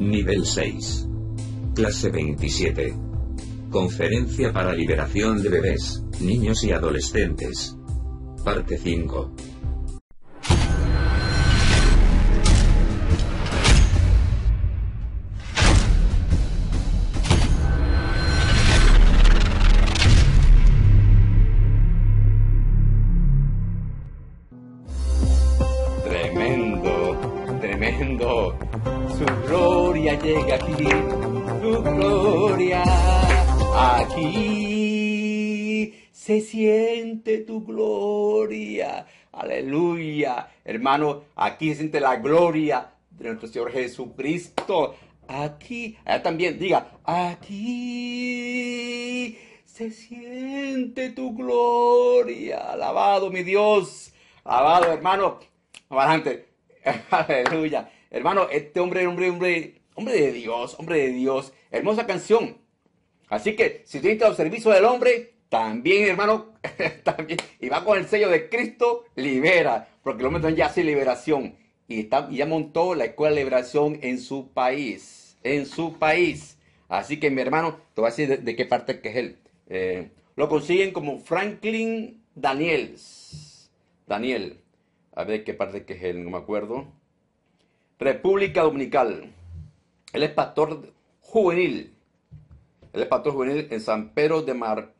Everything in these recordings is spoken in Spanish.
Nivel 6. Clase 27. Conferencia para liberación de bebés, niños y adolescentes. Parte 5. Aquí aquí siente la gloria de nuestro Señor Jesucristo. Aquí, también, diga, aquí se siente tu gloria. Alabado mi Dios. Alabado, hermano. Adelante. Aleluya. Hermano, este hombre, hombre, hombre, hombre de Dios, hombre de Dios. Hermosa canción. Así que, si tú el al servicio del hombre, también, hermano, también, y va con el sello de Cristo, libera, porque lo meten ya hace liberación. Y, está, ya montó la escuela de liberación en su país, en su país. Así que, mi hermano, te voy a decir de, qué parte que es él. Eh, lo consiguen como Franklin Daniels. Daniel, a ver qué parte que es él, no me acuerdo. República Dominical. Él es pastor juvenil. Él es pastor juvenil en San Pedro de Mar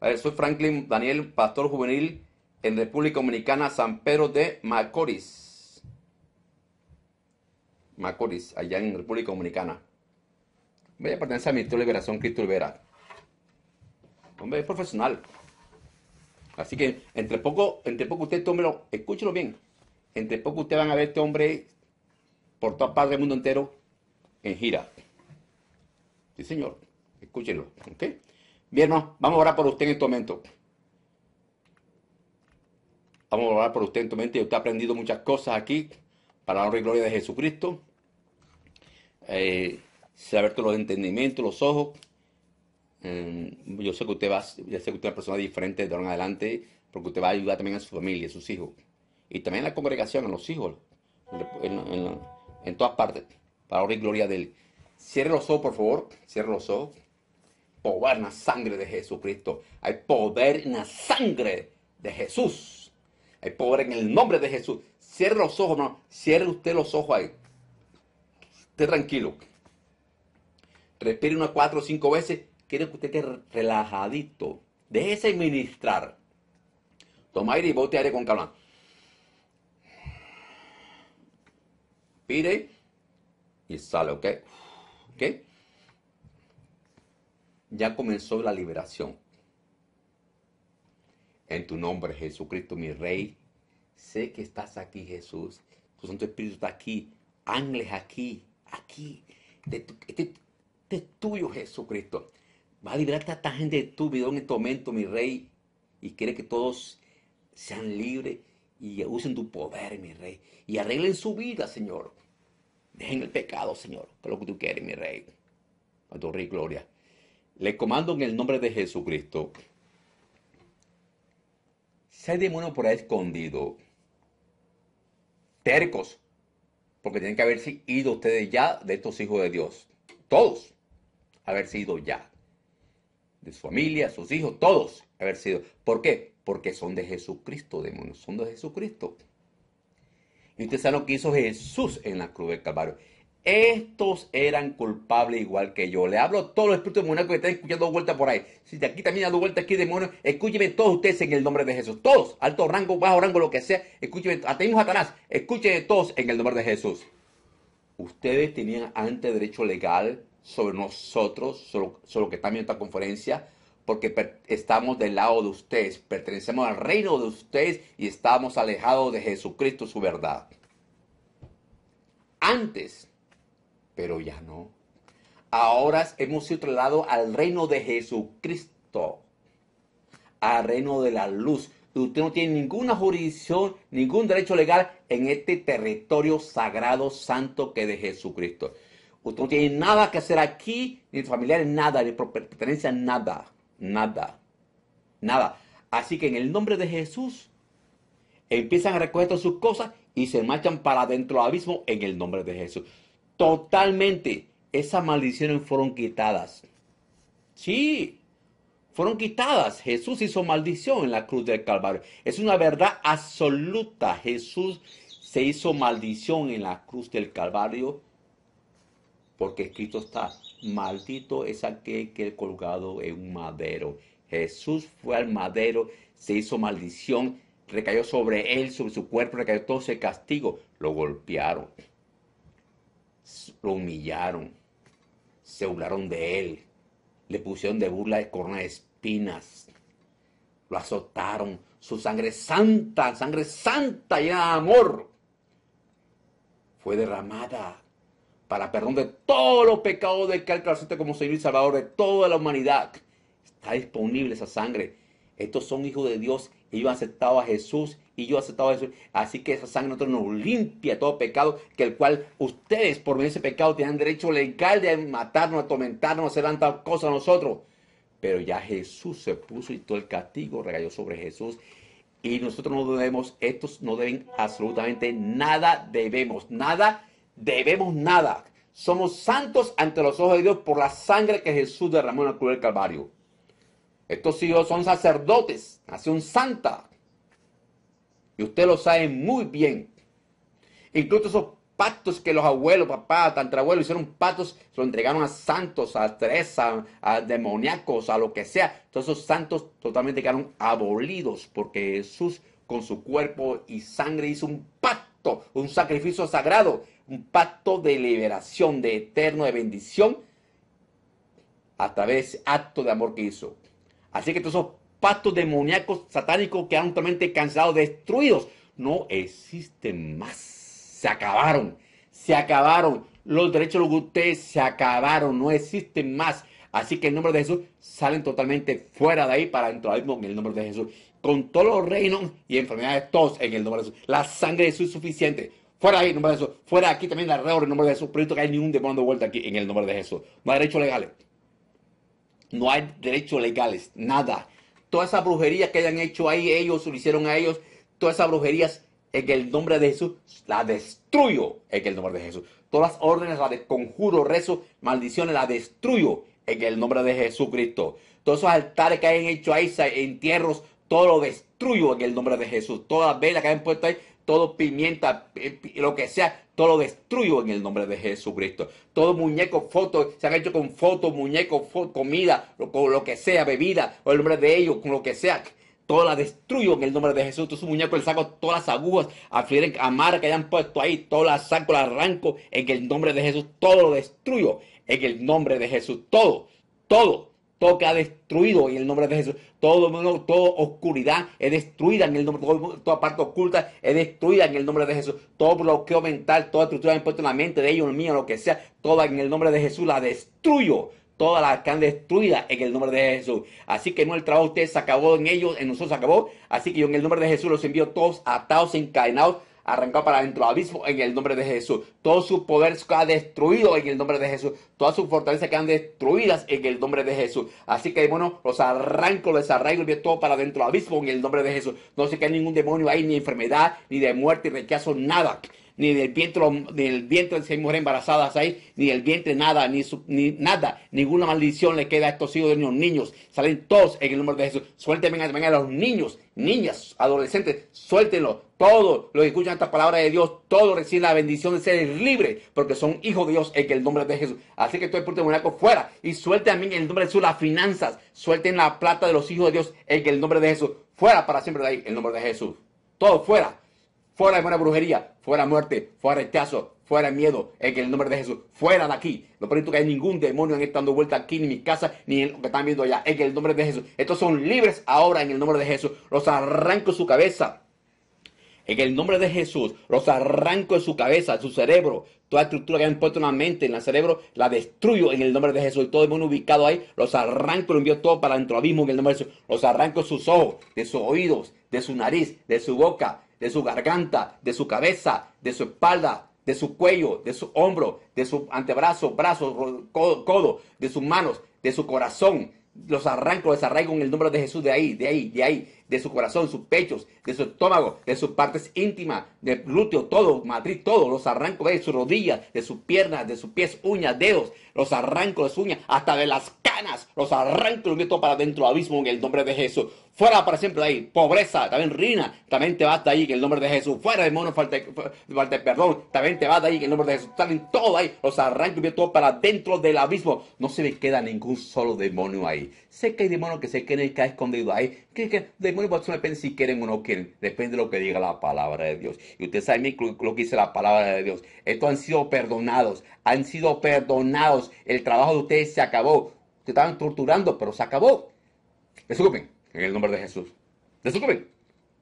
soy Franklin Daniel, pastor juvenil en República Dominicana, San Pedro de Macorís. Macorís, allá en República Dominicana. Voy a pertenecer a Ministerio de Liberación Cristo Rivera Hombre, es profesional. Así que entre poco, entre poco usted tómelo, escúchelo bien. Entre poco usted van a ver este hombre por toda parte del mundo entero en gira. Sí, señor. Escúchenlo. ¿ok? Bien, vamos a orar por usted en este momento. Vamos a orar por usted en este momento. Y usted ha aprendido muchas cosas aquí para la honra y gloria de Jesucristo. se ha abierto los entendimientos, los ojos. Eh, yo sé que usted va, ya sé que usted es una persona diferente de ahora en adelante, porque usted va a ayudar también a su familia, a sus hijos. Y también a la congregación, a los hijos, en, en todas partes, para la honra y gloria de él. Cierre los ojos, por favor. Cierre los ojos poder en la sangre de Jesucristo. Hay poder en la sangre de Jesús. Hay poder en el nombre de Jesús. Cierre los ojos, hermano. Cierre usted los ojos ahí. Esté tranquilo. Respire unas cuatro o cinco veces. Quiero que usted quede relajadito. Déjese ministrar. Toma aire y bote aire con calma. Pire y sale, ¿ok? ¿Ok? ya comenzó la liberación. En tu nombre, Jesucristo, mi Rey, sé que estás aquí, Jesús. Tu Santo Espíritu está aquí, ángeles aquí, aquí. este, es tuyo, Jesucristo. Va a liberar a esta gente de tu vida en este momento, mi Rey. Y quiere que todos sean libres y usen tu poder, mi Rey. Y arreglen su vida, Señor. Dejen el pecado, Señor. Que es lo que tú quieres, mi Rey. A tu Rey, gloria. Le comando en el nombre de Jesucristo. Si hay demonios por ahí escondido, tercos, porque tienen que haberse ido ustedes ya de estos hijos de Dios. Todos. Haberse ido ya. De su familia, sus hijos, todos haber sido. ¿Por qué? Porque son de Jesucristo, demonios. Son de Jesucristo. Y ustedes saben lo que hizo Jesús en la cruz del Calvario. Estos eran culpables igual que yo. Le hablo a todos los espíritus demoníacos que están escuchando vueltas por ahí. Si de aquí también dos vueltas aquí demonios, escúcheme todos ustedes en el nombre de Jesús. Todos, alto rango, bajo rango, lo que sea. Escúcheme, hasta a Satanás. Escúcheme todos en el nombre de Jesús. Ustedes tenían ante derecho legal sobre nosotros, sobre, sobre lo que está en esta conferencia, porque estamos del lado de ustedes, pertenecemos al reino de ustedes y estamos alejados de Jesucristo, su verdad. Antes pero ya no. Ahora hemos sido trasladados al reino de Jesucristo, al reino de la luz. Usted no tiene ninguna jurisdicción, ningún derecho legal en este territorio sagrado, santo que de Jesucristo. Usted no tiene nada que hacer aquí, ni familiares, nada, ni pertenencia, nada, nada, nada. Así que en el nombre de Jesús, empiezan a recoger sus cosas y se marchan para adentro del abismo en el nombre de Jesús totalmente esas maldiciones fueron quitadas. Sí, fueron quitadas. Jesús hizo maldición en la cruz del Calvario. Es una verdad absoluta. Jesús se hizo maldición en la cruz del Calvario porque escrito está, maldito es aquel que es colgado en un madero. Jesús fue al madero, se hizo maldición, recayó sobre él, sobre su cuerpo, recayó todo ese castigo. Lo golpearon, lo humillaron, se burlaron de él, le pusieron de burla de corona de espinas, lo azotaron, su sangre santa, sangre santa llena de amor, fue derramada para perdón de todos los pecados del que él como Señor y Salvador de toda la humanidad. Está disponible esa sangre. Estos son hijos de Dios, ellos han aceptado a Jesús y yo aceptaba aceptado eso. Así que esa sangre nosotros nos limpia todo pecado, que el cual ustedes por medio ese pecado tienen derecho legal de matarnos, atormentarnos, hacer tantas cosas a nosotros. Pero ya Jesús se puso y todo el castigo regayó sobre Jesús. Y nosotros no debemos, estos no deben absolutamente nada, debemos nada, debemos nada. Somos santos ante los ojos de Dios por la sangre que Jesús derramó en la cruz del Calvario. Estos hijos son sacerdotes, nación santa, y usted lo sabe muy bien. Incluso esos pactos que los abuelos, papá, abuelos hicieron pactos, lo entregaron a santos, a tres, a, demoníacos, a lo que sea. Todos esos santos totalmente quedaron abolidos porque Jesús con su cuerpo y sangre hizo un pacto, un sacrificio sagrado, un pacto de liberación, de eterno, de bendición, a través de acto de amor que hizo. Así que todos esos pactos demoníacos satánicos que han totalmente cansado, destruidos. No existen más. Se acabaron. Se acabaron. Los derechos de los ustedes se acabaron. No existen más. Así que en nombre de Jesús salen totalmente fuera de ahí para dentro del mismo en el nombre de Jesús. Con todos los reinos y enfermedades, todos en el nombre de Jesús. La sangre de Jesús es suficiente. Fuera ahí, en nombre de Jesús. Fuera aquí también la alrededor, en nombre de Jesús. Proyecto que hay ningún demonio de vuelta aquí, en el nombre de Jesús. No hay derechos legales. No hay derechos legales. Nada. Todas esa brujería que hayan hecho ahí, ellos lo hicieron a ellos. Todas esas brujerías en el nombre de Jesús, la destruyo en el nombre de Jesús. Todas las órdenes, las de conjuro, rezo, maldiciones, las destruyo en el nombre de Jesucristo. Todos esos altares que hayan hecho ahí, entierros, todo lo destruyo en el nombre de Jesús. Todas las velas que hayan puesto ahí, todo pimienta, eh, lo que sea, todo lo destruyo en el nombre de Jesucristo. Todo muñeco, foto, se han hecho con fotos, muñeco comida, con lo que sea, bebida, o el nombre de ellos, con lo que sea. Todo la destruyo en el nombre de Jesús. Todo su muñeco le saco todas las agujas, a mar que hayan puesto ahí, todo las saco, la arranco en el nombre de Jesús. Todo lo destruyo en el nombre de Jesús. Todo, todo todo ha destruido en el nombre de Jesús. Todo mundo, toda oscuridad es destruida en el nombre, Jesús. toda parte oculta es destruida en el nombre de Jesús. Todo bloqueo mental, toda estructura impuesta en la mente de ellos, mío, lo que sea, toda en el nombre de Jesús la destruyo. Todas las que han destruido en el nombre de Jesús. Así que no el trabajo de ustedes se acabó en ellos, en nosotros se acabó. Así que yo en el nombre de Jesús los envío todos atados, encadenados arrancado para dentro del abismo en el nombre de Jesús. Todo su poder se ha destruido en el nombre de Jesús. Todas sus fortalezas quedan destruidas en el nombre de Jesús. Así que, bueno, los arranco, los arraigo y todo para dentro del abismo en el nombre de Jesús. No sé que hay ningún demonio ahí, ni enfermedad, ni de muerte, ni rechazo, nada ni del vientre, del vientre de mujeres embarazadas ahí, ni del vientre nada, ni, ni nada, ninguna maldición le queda a estos hijos de los niños. Salen todos en el nombre de Jesús. Suelten a los niños, niñas, adolescentes, suéltenlo. Todos los que escuchan esta palabra de Dios, todos reciben la bendición de ser libres, porque son hijos de Dios en el nombre de Jesús. Así que todo el demoníaco fuera y suelten mí en el nombre de Jesús las finanzas, suelten la plata de los hijos de Dios en el nombre de Jesús. Fuera para siempre de ahí, en el nombre de Jesús. Todo fuera fuera de buena brujería, fuera muerte, fuera rechazo, fuera miedo, en el nombre de Jesús, fuera de aquí. No permito que hay ningún demonio en esta vuelta aquí, ni en mi casa, ni en lo que están viendo allá, en el nombre de Jesús. Estos son libres ahora en el nombre de Jesús. Los arranco su cabeza. En el nombre de Jesús, los arranco de su cabeza, de su cerebro, toda estructura que han puesto en la mente, en el cerebro, la destruyo en el nombre de Jesús. Y todo el mundo ubicado ahí, los arranco, lo envío todo para dentro abismo en el nombre de Jesús. Los arranco de sus ojos, de sus oídos, de su nariz, de su boca, de su garganta, de su cabeza, de su espalda, de su cuello, de su hombro, de su antebrazo, brazo, codo, de sus manos, de su corazón. Los arranco, desarraigo en el nombre de Jesús de ahí, de ahí, de ahí, de su corazón, sus pechos, de su estómago, de sus partes íntimas, de glúteo, todo, matriz, todo. Los arranco de sus rodillas, de sus piernas, de sus pies, uñas, dedos. Los arranco de sus uñas, hasta de las canas. Los arranco y los meto para dentro abismo en el nombre de Jesús. Fuera para siempre de ahí. Pobreza, también rina, también te vas de ahí, que el nombre de Jesús. Fuera demonios, falta, falta perdón, también te vas de ahí, que el nombre de Jesús. Salen todo ahí, los arranco y todo para dentro del abismo. No se me queda ningún solo demonio ahí. Sé que hay demonios que se quieren hay escondidos ahí. Que, que demonios no pues, depende si quieren o no quieren. Depende de lo que diga la palabra de Dios. Y usted sabe lo que dice la palabra de Dios. Estos han sido perdonados. Han sido perdonados. El trabajo de ustedes se acabó. Te estaban torturando, pero se acabó. Disculpen. En el nombre de Jesús. de ven,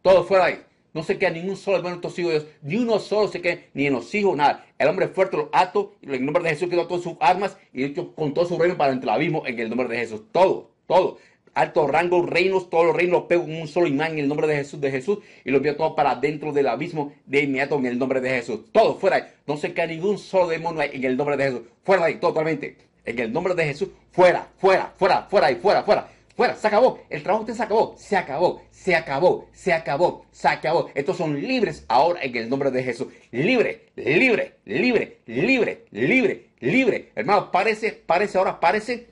Todo fuera de ahí. No se queda ningún solo hermano de estos hijos de Dios. Ni uno solo se queda, ni en los hijos, nada. El hombre fuerte lo ato. en el nombre de Jesús quedó con sus armas y hecho con todo su reino para el abismo. En el nombre de Jesús. Todo, todo. Alto rango, reinos, todos los reinos los pego en un solo imán en el nombre de Jesús, de Jesús, y los envío todos para dentro del abismo de inmediato en el nombre de Jesús. Todo fuera ahí. No se queda ningún solo demonio en el nombre de Jesús. Fuera de ahí, totalmente. En el nombre de Jesús, fuera, fuera, fuera, fuera y fuera, fuera. Fuera, se acabó. El trabajo usted se acabó, se acabó, se acabó, se acabó, se acabó. Estos son libres ahora en el nombre de Jesús. Libre, libre, libre, libre, libre, libre. Hermano, parece, parece ahora, parece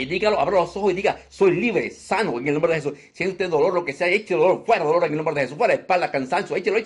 y dígalo, abra los ojos y diga, soy libre, sano en el nombre de Jesús. Si dolor, lo que sea, eche dolor, fuera dolor en el nombre de Jesús, fuera espalda, cansancio, échelo,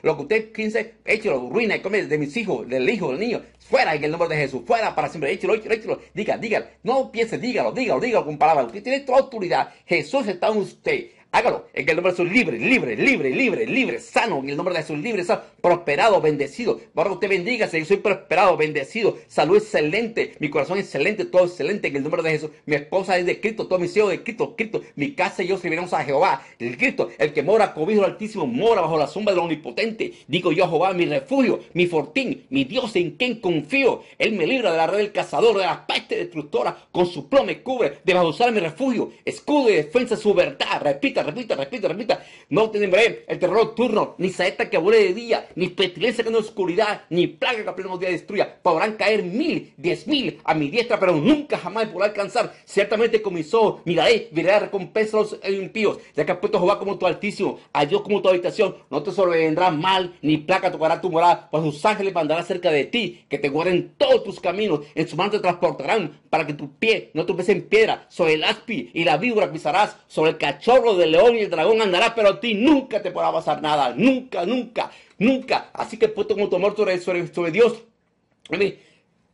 Lo que usted piense, échelo, ruina y come de mis hijos, del hijo, del niño, fuera en el nombre de Jesús, fuera para siempre, échelo, échelo, échelo. Diga, dígalo, no piense, dígalo, dígalo, dígalo con palabras. Usted tiene toda autoridad. Jesús está en usted. Hágalo. En el nombre de Jesús, libre, libre, libre, libre, libre, sano. En el nombre de Jesús, libre, Prosperado, bendecido. barro usted bendiga, Yo soy prosperado, bendecido. Salud excelente. Mi corazón excelente, todo excelente. En el nombre de Jesús. Mi esposa es de Cristo. Todo mi hijos de Cristo. Cristo. Mi casa y yo serviremos a Jehová. El Cristo, el que mora cobijo altísimo, mora bajo la sombra del omnipotente. Digo yo, Jehová, mi refugio, mi fortín, mi Dios en quien confío. Él me libra de la red del cazador, de la peste destructora, Con su plomo me cubre. Debajo usar mi refugio. Escudo y defensa su verdad. Repita repita, repita, repita, no No ver el terror nocturno, ni saeta que abule de día, ni pestilencia que en oscuridad, ni plaga que a pleno día destruya. Podrán caer mil, diez mil a mi diestra, pero nunca jamás podrá alcanzar. Ciertamente con mis ojos miraré, veré la recompensa a los impíos, ya que has puesto a Jehová como tu altísimo, a Dios como tu habitación. No te sobrevendrá mal, ni plaga tocará tu morada, pues sus ángeles mandará cerca de ti, que te guarden todos tus caminos. En su mano te transportarán para que tu pie no tumbes en piedra. Sobre el aspi y la víbora pisarás, sobre el cachorro del león y el dragón andará, pero a ti nunca te podrá pasar nada. Nunca, nunca, nunca. Así que puesto como tu amor sobre, sobre, sobre Dios.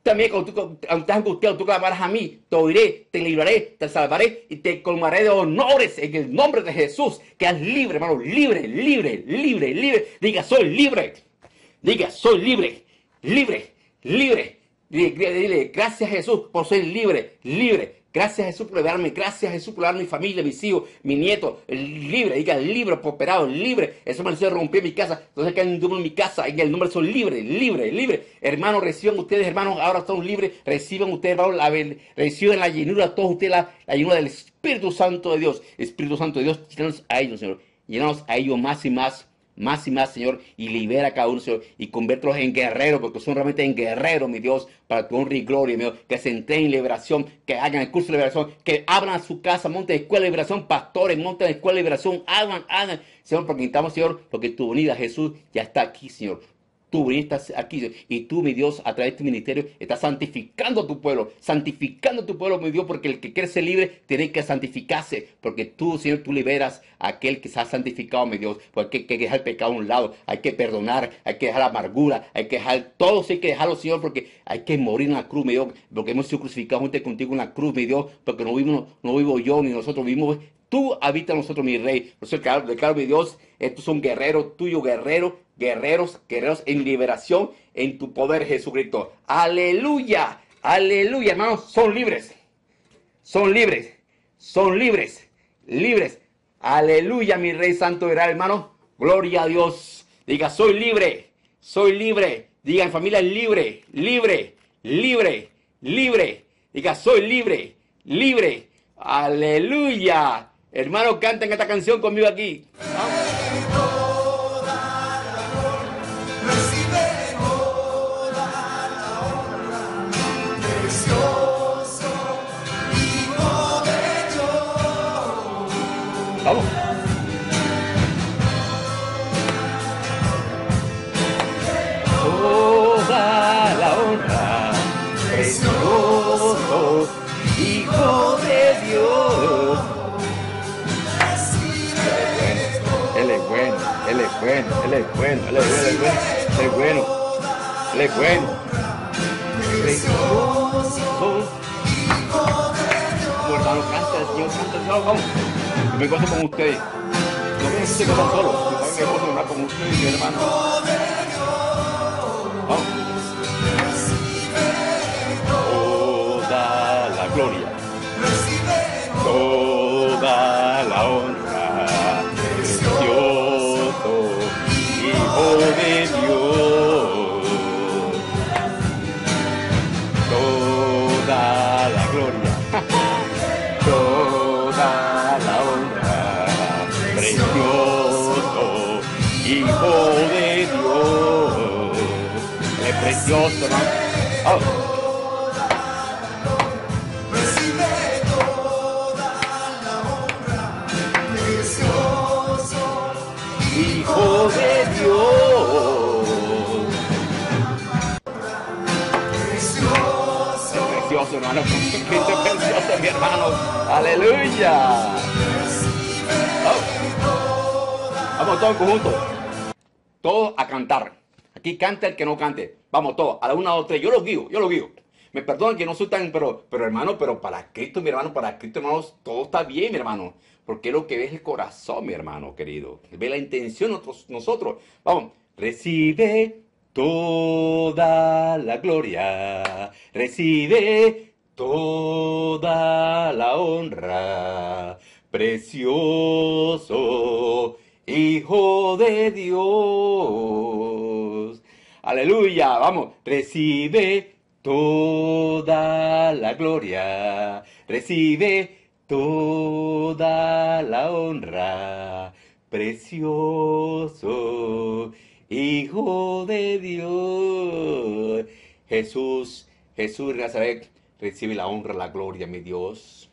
También cuando tú estás angustiado, tú clamarás a mí, te oiré, te libraré, te salvaré y te colmaré de honores en el nombre de Jesús. Que es libre, hermano, libre, libre, libre, libre. Diga, soy libre. Diga, soy libre, libre, libre. Dile, gracias Jesús por ser libre, libre Gracias Jesús por darme, gracias Jesús por darme mi familia, mis hijos, mi nieto, libre, diga libre, prosperado, libre. Eso me hizo romper mi casa, entonces que en mi casa, en el nombre son libre, libre, libre, Hermanos, reciban ustedes, hermanos, ahora son libres, reciban ustedes, hermanos, reciban la llenura, todos ustedes la, llenura del Espíritu Santo de Dios. Espíritu Santo de Dios, llenanos a ellos, Señor. Llenanos a ellos más y más más y más, Señor, y libera a cada uno, Señor, y conviértelos en guerreros, porque son realmente en guerreros, mi Dios, para tu honra y gloria, mi Dios, que se entren en liberación, que hagan el curso de liberación, que abran a su casa, de escuela de liberación, pastores, de escuela de liberación, hagan, hagan, Señor, porque necesitamos, Señor, porque tu unida Jesús, ya está aquí, Señor. Tú viniste aquí y tú, mi Dios, a través de tu este ministerio, estás santificando a tu pueblo, santificando a tu pueblo, mi Dios, porque el que quiere ser libre tiene que santificarse, porque tú, Señor, tú liberas a aquel que se ha santificado, mi Dios, porque hay que dejar el pecado a un lado, hay que perdonar, hay que dejar la amargura, hay que dejar todo, hay que dejarlo, Señor, porque hay que morir en la cruz, mi Dios, porque hemos sido crucificados junto contigo en la cruz, mi Dios, porque no, no vivo yo ni nosotros vivimos, tú habitas nosotros, mi Rey. Por eso declaro, declaro, mi Dios, estos son guerreros, tuyo guerrero, guerreros, guerreros en liberación, en tu poder, Jesucristo. Aleluya, aleluya, hermanos, son libres, son libres, son libres, libres. Aleluya, mi Rey Santo era hermano. Gloria a Dios. Diga, soy libre, soy libre. Diga, en familia, libre, libre, libre, libre. Diga, soy libre, libre. Aleluya. Hermano, canten esta canción conmigo aquí. bueno, él es bueno, él es bueno, él es bueno, él es bueno. Él es bueno. Como hermano canta, el Señor canta, solo vamos. Yo me encuentro con ustedes. No me que solo, Yo me encuentro con ustedes, mi hermano. precioso, Hijo de Dios, es precioso, ¿no? Oh. Hijo de Dios. Precioso. Es precioso, hermano. Cristo es precioso, mi hermano. Aleluya. todos juntos Todos a cantar. Aquí canta el que no cante. Vamos todos, a la una, dos, tres. Yo los guío, yo los guío. Me perdonan que no soy tan, pero, pero hermano, pero para Cristo, mi hermano, para Cristo, hermanos, todo está bien, mi hermano. Porque lo que ve es el corazón, mi hermano querido. ve la intención nosotros. Vamos, recibe toda la gloria, recibe toda la honra, precioso Hijo de Dios. Aleluya, vamos, recibe toda la gloria, recibe toda la honra, precioso Hijo de Dios. Jesús, Jesús recibe la honra, la gloria, mi Dios.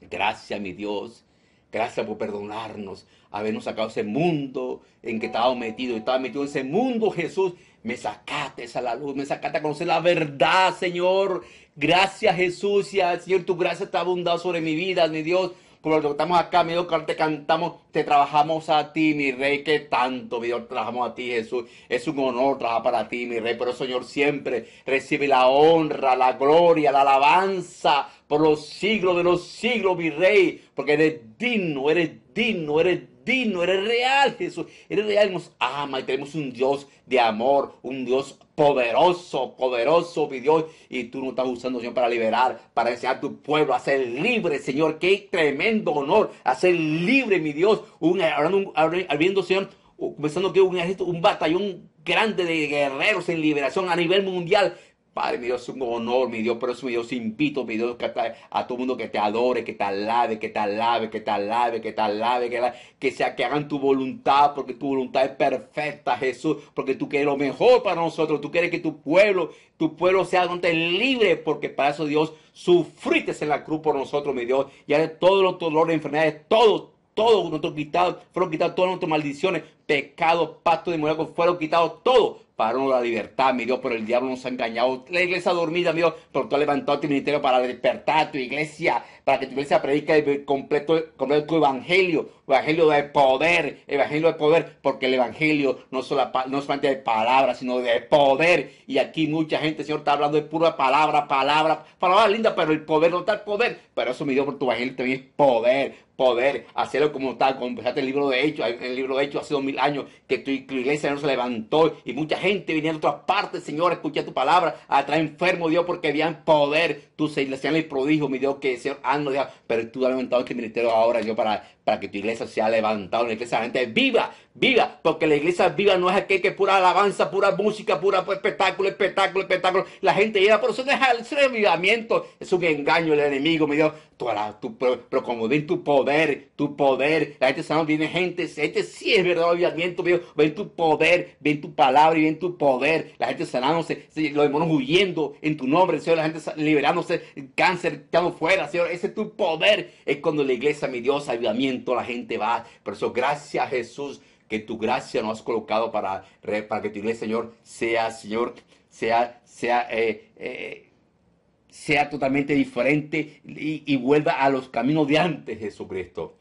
Gracias, mi Dios. Gracias por perdonarnos, habernos sacado ese mundo en que estaba metido. Estaba metido en ese mundo, Jesús. Me sacaste a la luz, me sacaste a conocer la verdad, Señor. Gracias, Jesús. Y Señor, tu gracia está abundada sobre mi vida, mi Dios. Por lo que estamos acá, mi Dios, te cantamos, te trabajamos a ti, mi Rey, que tanto, mi Dios, trabajamos a ti, Jesús. Es un honor trabajar para ti, mi Rey. Pero, Señor, siempre recibe la honra, la gloria, la alabanza, por los siglos de los siglos, mi rey, porque eres digno, eres digno, eres digno, eres real, Jesús, eres real, nos ama y tenemos un Dios de amor, un Dios poderoso, poderoso, mi Dios, y tú nos estás usando, Señor, para liberar, para enseñar a tu pueblo a ser libre, Señor, qué tremendo honor, a ser libre, mi Dios, un, habiendo, Señor, comenzando que un ejército, un batallón grande de guerreros en liberación a nivel mundial, Padre, mi Dios, es un honor, mi Dios, por eso, mi Dios, invito, mi Dios, que a todo el mundo que te adore, que te alabe, que te alabe, que te alabe, que te alabe, que, que sea que hagan tu voluntad, porque tu voluntad es perfecta, Jesús, porque tú quieres lo mejor para nosotros, tú quieres que tu pueblo, tu pueblo sea donde libre, porque para eso, Dios, sufriste en la cruz por nosotros, mi Dios, y de todos los dolores, enfermedades, todo, todos nuestros quitados, fueron quitados todas nuestras maldiciones, pecados, pactos muñecos fueron quitados todos para la libertad, mi Dios, pero el diablo nos ha engañado. La iglesia dormida, mi Dios, pero tú has levantado tu ministerio para despertar tu iglesia, para que tu iglesia predique el completo, completo tu evangelio, evangelio de poder, evangelio de poder, porque el evangelio no, solo, no solamente de palabras, sino de poder. Y aquí mucha gente, Señor, está hablando de pura palabra, palabra, palabra linda, pero el poder no está el poder. Pero eso, mi Dios, por tu evangelio también es poder, poder hacerlo como tal, con empezaste el libro de Hechos, el libro de Hechos hace dos mil años, que tu iglesia no se levantó y mucha gente venía de otras partes, Señor, escucha tu palabra, atrae enfermo, Dios, porque habían poder, tú se le hacían el mi Dios, que el Señor, ando, ah, pero tú has levantado este ministerio ahora, yo para, para que tu iglesia sea levantada, levantado iglesia viva, viva, porque la iglesia viva no es aquel que es pura alabanza, pura música, pura espectáculo, espectáculo, espectáculo. La gente llega, por eso no es el es un engaño el enemigo, me dio, Pero como ven tu poder, tu poder. La gente sana viene gente, este sí es verdad, avivamiento, ven tu poder, ven tu palabra y ven tu poder. La gente sanándose, los demonios huyendo en tu nombre, Señor, la gente liberándose, cáncer, quedando fuera, Señor, ese es tu poder. Es cuando la iglesia, mi Dios, avivamiento toda la gente va. Por eso, gracias a Jesús, que tu gracia nos has colocado para, para que tu iglesia, Señor, sea, Señor, sea, sea, eh, eh, sea totalmente diferente y, y, vuelva a los caminos de antes, Jesucristo.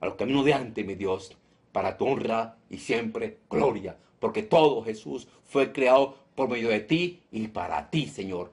A los caminos de antes, mi Dios, para tu honra y siempre gloria. Porque todo, Jesús, fue creado por medio de ti y para ti, Señor.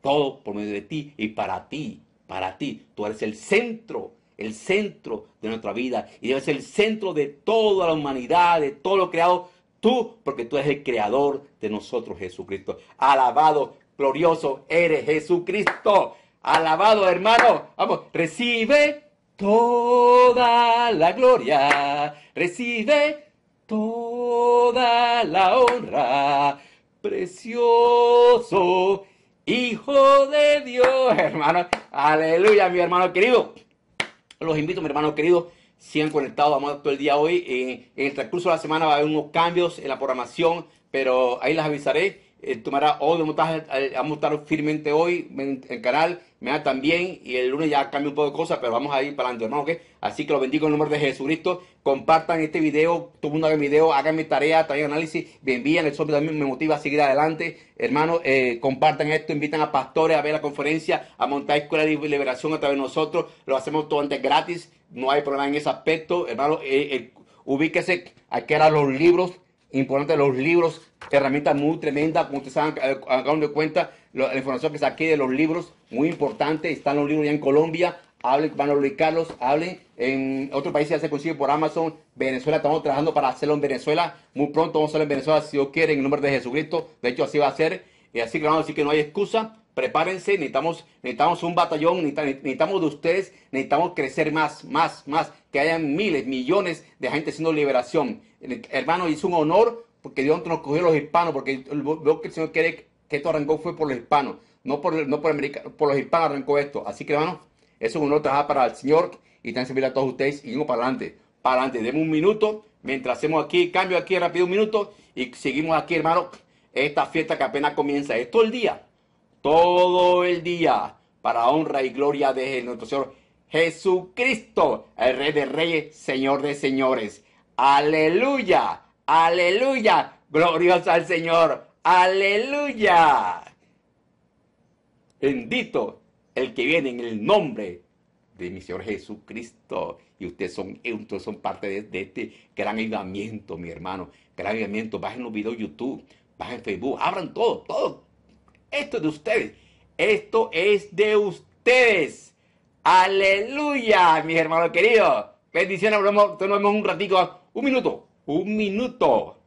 Todo por medio de ti y para ti, para ti. Tú eres el centro el centro de nuestra vida y debe ser el centro de toda la humanidad, de todo lo creado, tú, porque tú eres el creador de nosotros, Jesucristo. Alabado, glorioso eres Jesucristo. Alabado, hermano. Vamos, recibe toda la gloria, recibe toda la honra. Precioso Hijo de Dios, hermano. Aleluya, mi hermano querido. Los invito, mi hermano querido, sigan conectados, vamos a todo el día hoy. Eh, en el transcurso de la semana va a haber unos cambios en la programación, pero ahí las avisaré eh, tomará hoy, eh, vamos a estar firmemente hoy en el canal, me da también, y el lunes ya cambia un poco de cosas, pero vamos a ir para adelante, hermano, Así que lo bendigo en el nombre de Jesucristo, compartan este video, todo el mundo haga video, hagan mi tarea, traigan análisis, me envían, el también me motiva a seguir adelante, hermano, eh, compartan esto, invitan a pastores a ver la conferencia, a montar escuela de liberación a través de nosotros, lo hacemos todo antes gratis, no hay problema en ese aspecto, hermano, eh, ubíquese, aquí eran los libros, importante los libros, herramienta muy tremenda, como ustedes saben eh, de cuenta, la, información que saqué de los libros, muy importante, están los libros ya en Colombia, hablen, van a publicarlos, hablen, en otro países ya se consigue por Amazon, Venezuela, estamos trabajando para hacerlo en Venezuela, muy pronto vamos a hacerlo en Venezuela, si Dios quiere, en el nombre de Jesucristo, de hecho así va a ser, y así que vamos a que no hay excusa, prepárense, necesitamos, necesitamos un batallón, necesitamos de ustedes, necesitamos crecer más, más, más, que hayan miles, millones de gente haciendo liberación hermano hizo un honor porque Dios nos cogió los hispanos, porque veo que el Señor quiere que esto arrancó fue por los hispanos, no por, no por, por los hispanos arrancó esto. Así que hermano, eso es un honor para el Señor y también servir a todos ustedes y vamos para adelante, para adelante. Demos un minuto, mientras hacemos aquí, cambio aquí rápido un minuto y seguimos aquí hermano, esta fiesta que apenas comienza, es todo el día, todo el día, para honra y gloria de nuestro Señor Jesucristo, el Rey de Reyes, Señor de Señores. Aleluya, aleluya. Gloriosa al Señor. Aleluya. Bendito el que viene en el nombre de mi Señor Jesucristo. Y ustedes son, eh, son parte de, este gran ayudamiento, mi hermano. Gran ayudamiento. Bajen los videos YouTube, bajen Facebook, abran todo, todo. Esto es de ustedes. Esto es de ustedes. Aleluya, mis hermanos queridos. Bendiciones, nos vemos un ratito. Un minuto, un minuto.